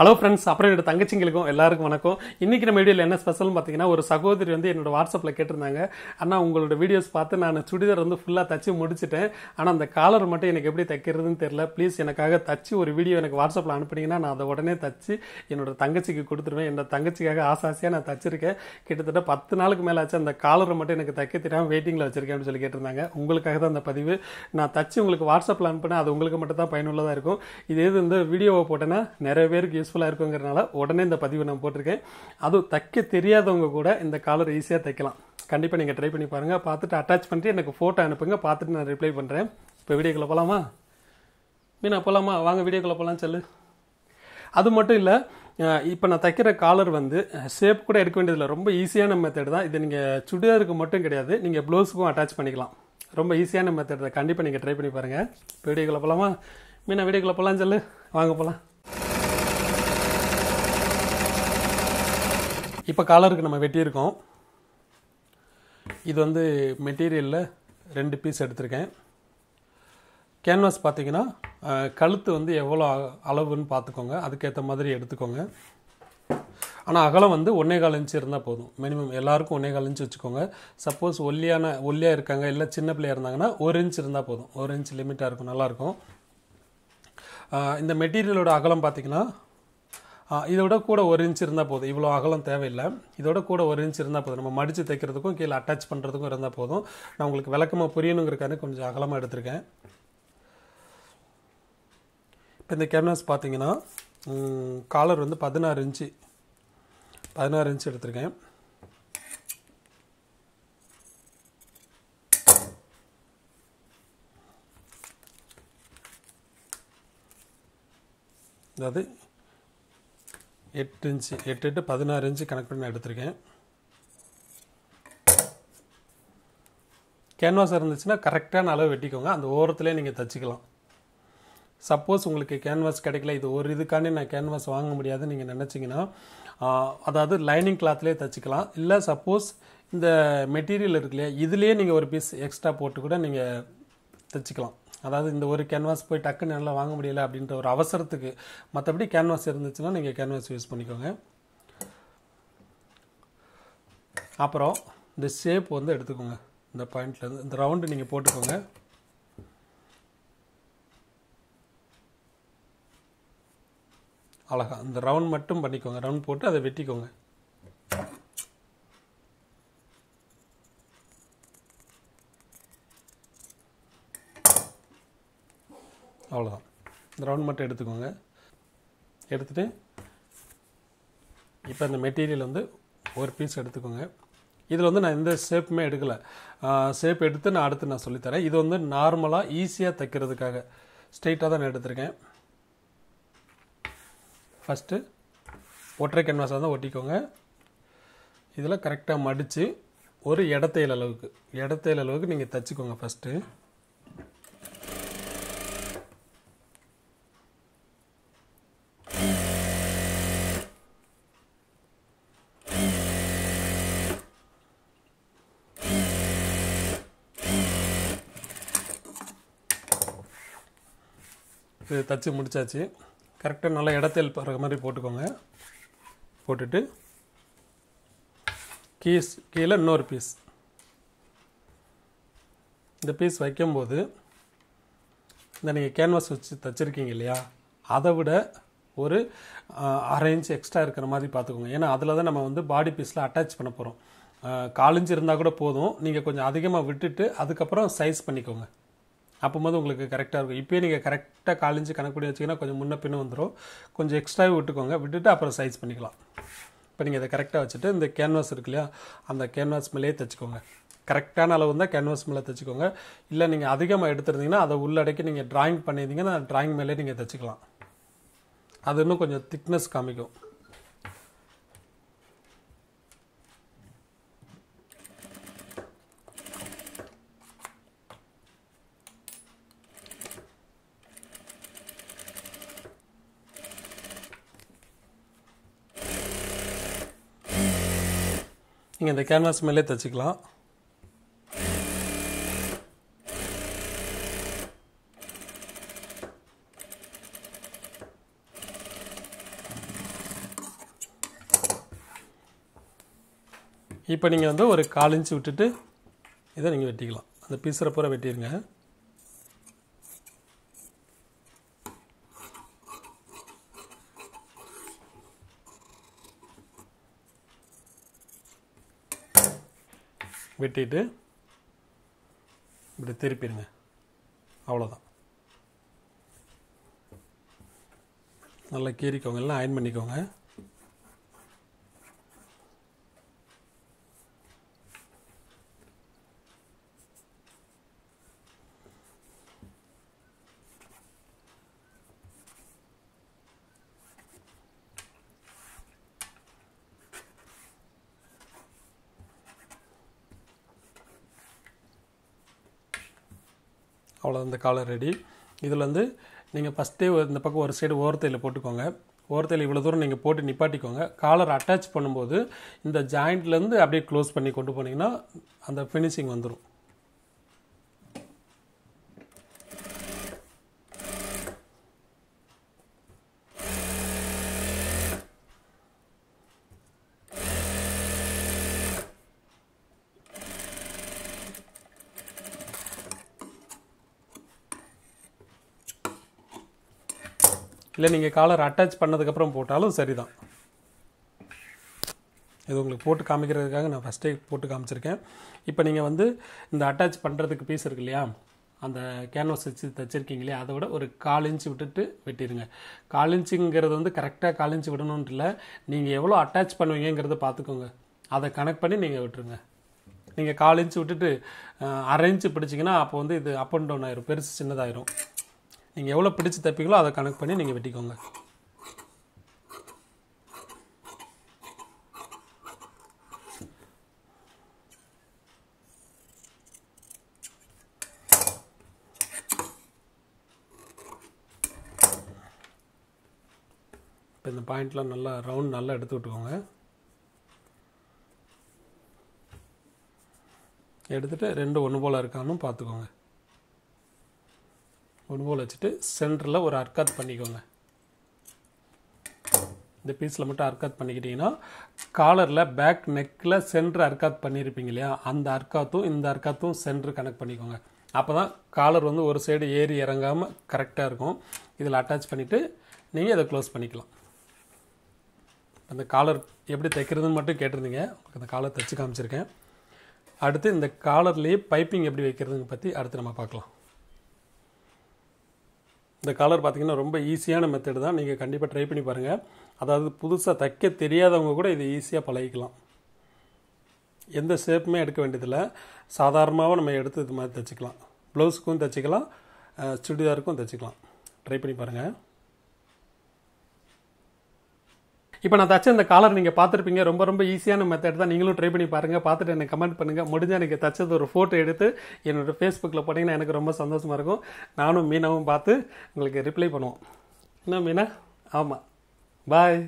hello friends அப்புறம் என்னோட தங்கச்சிங்களுக்கும் எல்லாருக்கும் வணக்கம் இன்றைக்கி நம்ம வீடியோவில் என்ன ஸ்பெஷல்னு பார்த்தீங்கன்னா ஒரு சகோதரி வந்து என்னோட வாட்ஸ்அப்பில் கேட்டிருந்தாங்க ஆனால் உங்களோட வீடியோஸ் பார்த்து நான் சுடிதார் வந்து ஃபுல்லாக தச்சு முடிச்சுட்டேன் ஆனால் அந்த காலர் மட்டும் எனக்கு எப்படி தைக்கிறதுன்னு தெரில ப்ளீஸ் எனக்காக தச்சு ஒரு வீடியோ எனக்கு வாட்ஸ்அப்பில் அனுப்புனீங்கன்னா நான் அதை உடனே தச்சு என்னோட தங்கச்சிக்கு கொடுத்துருவேன் என்னோட தங்கச்சிக்காக ஆசாசியாக நான் தச்சிருக்கேன் கிட்டத்தட்ட பத்து நாளுக்கு மேலே ஆச்சு அந்த காலர் மட்டும் எனக்கு தைக்க தெரியாமல் வெயிட்டிங்கில் வச்சிருக்கேன் அப்படின்னு சொல்லி கேட்டிருந்தாங்க உங்களுக்காக தான் அந்த பதிவு நான் தச்சு உங்களுக்கு வாட்ஸ்அப்பில் அனுப்புனேன் அது உங்களுக்கு மட்டும் தான் பயனுள்ளதாக இருக்கும் இதே எது வந்து வீடியோவை போட்டேன்னா நிறைய பேருக்கு யூஸ்ஃபுல்லாக இருக்குங்கிறனால உடனே இந்த பதிவு நான் போட்டிருக்கேன் அதுவும் தைக்க தெரியாதவங்க கூட இந்த காலர் ஈஸியாக தைக்கலாம் கண்டிப்பாக நீங்கள் ட்ரை பண்ணி பாருங்கள் பார்த்துட்டு அட்டாச் பண்ணிட்டு எனக்கு ஃபோட்டோ அனுப்புங்க பார்த்துட்டு நான் ரிப்ளை பண்ணுறேன் இப்போ வீடியோக்குள்ளே போகலாமா மீனா போகலாமா வாங்க வீடியோக்குள்ளே போகலாம் சொல்லு அது மட்டும் இல்லை இப்போ நான் தைக்கிற காலர் வந்து ஷேப் கூட எடுக்க வேண்டியதில்லை ரொம்ப ஈஸியான மெத்தட் தான் இது நீங்கள் சுடிதாருக்கு மட்டும் கிடையாது நீங்கள் ப்ளவுஸுக்கும் அட்டாச் பண்ணிக்கலாம் ரொம்ப ஈஸியான மெத்தட் தான் கண்டிப்பாக நீங்கள் ட்ரை பண்ணி பாருங்கள் வீடியோக்குள்ளே போகலாமா மீனா வீடியோக்குள்ளே போகலாம் சொல்லு வாங்க போகலாம் இப்போ காலருக்கு நம்ம வெட்டியிருக்கோம் இது வந்து மெட்டீரியலில் ரெண்டு பீஸ் எடுத்திருக்கேன் கேன்வாஸ் பார்த்தீங்கன்னா கழுத்து வந்து எவ்வளோ அளவுன்னு பார்த்துக்கோங்க அதுக்கேற்ற மாதிரி எடுத்துக்கோங்க ஆனால் அகலம் வந்து ஒன்றே கால் இன்ச்சு இருந்தால் போதும் மினிமம் எல்லாருக்கும் ஒன்றே கால் இன்ச்சு வச்சுக்கோங்க சப்போஸ் ஒல்லியான ஒல்லியாக இருக்காங்க இல்லை சின்ன பிள்ளையாக இருந்தாங்கன்னா ஒரு இன்ச் இருந்தால் போதும் ஒரு இன்ச் லிமிட்டாக இருக்கும் நல்லாயிருக்கும் இந்த மெட்டீரியலோட அகலம் பார்த்திங்கன்னா இதோட கூட ஒரு இன்ச் இருந்தால் போதும் இவ்வளோ அகலம் தேவையில்லை இதோட கூட ஒரு இன்ச் இருந்தால் போதும் நம்ம மடித்து தைக்கிறதுக்கும் கீழே அட்டாச் பண்ணுறதுக்கும் இருந்தால் போதும் நான் உங்களுக்கு விளக்கமாக புரியணுங்கிறக்கான கொஞ்சம் அகலமாக எடுத்திருக்கேன் இப்போ இந்த கேன்வாஸ் பார்த்தீங்கன்னா காலர் வந்து பதினாறு இன்ச்சு பதினாறு இன்ச்சு எடுத்திருக்கேன் அதாவது எட்டு இன்ச்சு எட்டு எட்டு பதினாறு இன்ச்சு கனெக்ட் பண்ணி எடுத்திருக்கேன் கேன்வாஸ் இருந்துச்சுன்னா கரெக்டான அளவு வெட்டிக்கோங்க அந்த ஓரத்துலேயே நீங்கள் தச்சுக்கலாம் சப்போஸ் உங்களுக்கு கேன்வாஸ் கிடைக்கல இது ஒரு இதுக்காண்டி நான் கேன்வாஸ் வாங்க முடியாதுன்னு நீங்கள் நினச்சிங்கன்னா அதாவது லைனிங் கிளாத்லேயே தச்சுக்கலாம் இல்லை சப்போஸ் இந்த மெட்டீரியல் இருக்குல்லையே இதுலேயே நீங்கள் ஒரு பீஸ் எக்ஸ்ட்ரா போட்டு கூட நீங்கள் தச்சுக்கலாம் அதாவது இந்த ஒரு கேன்வாஸ் போய் டக்குன்னு நல்லா வாங்க முடியல அப்படின்ற ஒரு அவசரத்துக்கு மற்றபடி கேன்வாஸ் இருந்துச்சுன்னா நீங்கள் கேன்வாஸ் யூஸ் பண்ணிக்கோங்க அப்புறம் இந்த ஷேப் வந்து எடுத்துக்கோங்க இந்த பாயிண்ட்லேருந்து இந்த ரவுண்டு நீங்கள் போட்டுக்கோங்க அழகாக இந்த ரவுண்ட் மட்டும் பண்ணிக்கோங்க ரவுண்ட் போட்டு அதை வெட்டிக்கோங்க அவ்வளோதான் இந்த ரவுண்ட் மட்டும் எடுத்துக்கோங்க எடுத்துகிட்டு இப்போ இந்த மெட்டீரியல் வந்து ஒரு பீஸ் எடுத்துக்கோங்க இதில் வந்து நான் எந்த ஷேப்புமே எடுக்கலை ஷேப் எடுத்து நான் அடுத்து நான் சொல்லித்தரேன் இது வந்து நார்மலாக ஈஸியாக தைக்கிறதுக்காக ஸ்ட்ரெயிட்டாக தான் நான் எடுத்திருக்கேன் ஃபஸ்ட்டு ஒற்றை கேன்வாஸாக தான் ஒட்டிக்கோங்க இதில் கரெக்டாக மடித்து ஒரு இடத்தையில் அளவுக்கு இடத்தையில் அளவுக்கு நீங்கள் தைச்சிக்கோங்க ஃபஸ்ட்டு இது தச்சு முடித்தாச்சு கரெக்டாக நல்லா இடத்தில் போகிற மாதிரி போட்டுக்கோங்க போட்டுட்டு கீஸ் கீழே இன்னொரு பீஸ் இந்த பீஸ் வைக்கும்போது இந்த நீங்கள் கேன்வாஸ் வச்சு தைச்சிருக்கீங்க இல்லையா அதை விட ஒரு அரை இன்ச் எக்ஸ்ட்ரா இருக்கிற மாதிரி பார்த்துக்கோங்க ஏன்னா அதில் தான் நம்ம வந்து பாடி பீஸில் அட்டாச் பண்ண போகிறோம் காலிஞ்சு இருந்தால் கூட போதும் நீங்கள் கொஞ்சம் அதிகமாக விட்டுட்டு அதுக்கப்புறம் சைஸ் பண்ணிக்கோங்க அப்போது உங்களுக்கு கரெக்டாக இருக்கும் இப்போயே நீங்கள் கரெக்டாக காலிஞ்சு கணக்குடி வச்சிங்கன்னா கொஞ்சம் முன்ன பின்ன வந்துடும் கொஞ்சம் எக்ஸ்ட்ராவே விட்டுக்கோங்க விட்டுட்டு அப்புறம் சைஸ் பண்ணிக்கலாம் இப்போ நீங்கள் இதை கரெக்டாக வச்சுட்டு இந்த கேன்வாஸ் இருக்கு இல்லையா அந்த கேன்வாஸ் மேலேயே தைச்சிக்கோங்க கரெக்டான அளவு தான் கேன்வாஸ் மேலே தைச்சிக்கோங்க இல்லை நீங்கள் அதிகமாக எடுத்துருந்தீங்கன்னா அதை உள்ளடக்கி நீங்கள் ட்ராயிங் பண்ணியிருந்தீங்கன்னா ட்ராயிங் மேலே நீங்கள் தைச்சிக்கலாம் அது இன்னும் கொஞ்சம் திக்னஸ் காமிக்கும் நீங்கள் இந்த கேன்வாஸ் மேலே தைச்சிக்கலாம் இப்போ நீங்கள் வந்து ஒரு கால் விட்டுட்டு இதை நீங்கள் வெட்டிக்கலாம் அந்த பீசரை பூரா வெட்டிடுங்க வெட்டிட்டு இப்படி திருப்பிடுங்க அவ்வளோதான் நல்லா கீறிக்கோங்க எல்லாம் அயன் பண்ணிக்கோங்க அவ்வளோ அந்த காலர் ரெடி இதில் வந்து நீங்கள் ஃபஸ்ட்டே இந்த பக்கம் ஒரு சைடு ஓரத்தையில் போட்டுக்கோங்க ஓரத்தையில் இவ்வளோ தூரம் நீங்கள் போட்டு நிப்பாட்டிக்கோங்க காலர் அட்டாச் பண்ணும்போது இந்த ஜாயிண்ட்லேருந்து அப்படியே க்ளோஸ் பண்ணி கொண்டு போனீங்கன்னா அந்த ஃபினிஷிங் வந்துடும் இல்லை நீங்கள் காலர் அட்டாச் பண்ணதுக்கப்புறம் போட்டாலும் சரி தான் இது உங்களுக்கு போட்டு காமிக்கிறதுக்காக நான் ஃபஸ்ட்டே போட்டு காமிச்சிருக்கேன் இப்போ நீங்கள் வந்து இந்த அட்டாச் பண்ணுறதுக்கு பீஸ் இருக்கு இல்லையா அந்த கேன்வாஸ் வச்சு தச்சிருக்கீங்களே அதை விட ஒரு கால் இன்ச்சு விட்டுட்டு வெட்டிடுங்க கால் இன்ச்சுங்கிறது வந்து கரெக்டாக கால் இன்ச்சு விடணுன்ட்டு இல்லை நீங்கள் எவ்வளோ அட்டாச் பண்ணுவீங்கிறத பார்த்துக்கோங்க அதை கனெக்ட் பண்ணி நீங்கள் விட்டுருங்க நீங்கள் கால் இன்ச்சு விட்டுட்டு அரை இன்ச்சு பிடிச்சிங்கன்னா அப்போ வந்து இது அப் அண்ட் டவுன் ஆயிரும் பெருசு சின்னதாயிரும் நீங்கள் எவ்வளோ பிடிச்சி தைப்பீங்களோ அதை கணக்கு பண்ணி நீங்கள் வெட்டிக்கோங்க இப்போ இந்த பாயிண்ட்லாம் நல்லா ரவுண்ட் நல்லா எடுத்து விட்டுக்கோங்க எடுத்துகிட்டு ரெண்டு ஒன்று போல் இருக்கான்னு பார்த்துக்கோங்க ஒன்று போல் வச்சுட்டு சென்டரில் ஒரு அர்க்காத் பண்ணிக்கோங்க இந்த பீஸில் மட்டும் அர்க்காத் பண்ணிக்கிட்டிங்கன்னா காலரில் பேக் நெக்கில் சென்ட்ரு அர்க்காத் பண்ணியிருப்பீங்க இல்லையா அந்த அர்க்காத்தும் இந்த அர்க்காத்தும் சென்ட்ரு கனெக்ட் பண்ணிக்கோங்க அப்போ தான் காலர் வந்து ஒரு சைடு ஏறி இறங்காமல் கரெக்டாக இருக்கும் இதில் அட்டாச் பண்ணிவிட்டு நீங்கள் இதை க்ளோஸ் பண்ணிக்கலாம் அந்த காலர் எப்படி தைக்கிறதுன்னு மட்டும் கேட்டிருந்தீங்க உங்களுக்கு அந்த காலர் தைச்சு காமிச்சிருக்கேன் அடுத்து இந்த காலர்லேயே பைப்பிங் எப்படி வைக்கிறதுன்னு பற்றி அடுத்து நம்ம பார்க்கலாம் இந்த கலர் பார்த்திங்கன்னா ரொம்ப ஈஸியான மெத்தடு தான் நீங்கள் கண்டிப்பாக ட்ரை பண்ணி பாருங்கள் அதாவது புதுசாக தைக்க தெரியாதவங்க கூட இது ஈஸியாக பழகிக்கலாம் எந்த ஷேப்புமே எடுக்க வேண்டியதில்லை சாதாரணமாகவும் நம்ம எடுத்து இது மாதிரி தைச்சிக்கலாம் ப்ளவுஸுக்கும் தைச்சிக்கலாம் சுடிதாருக்கும் தைச்சிக்கலாம் ட்ரை பண்ணி பாருங்கள் இப்போ நான் தச்ச இந்த காலர் நீங்கள் பார்த்துருப்பீங்க ரொம்ப ரொம்ப ஈஸியான மெத்தட் தான் நீங்களும் ட்ரை பண்ணி பாருங்கள் பார்த்துட்டு எனக்கு கமெண்ட் பண்ணுங்கள் முடிஞ்சால் எனக்கு தச்சது ஒரு ஃபோட்டோ எடுத்து என்னோடய ஃபேஸ்புக்கில் போட்டிங்கன்னா எனக்கு ரொம்ப சந்தோஷமாக இருக்கும் நானும் மீனாவும் பார்த்து உங்களுக்கு ரிப்ளை பண்ணுவோம் என்ன மீனா ஆமாம் பாய்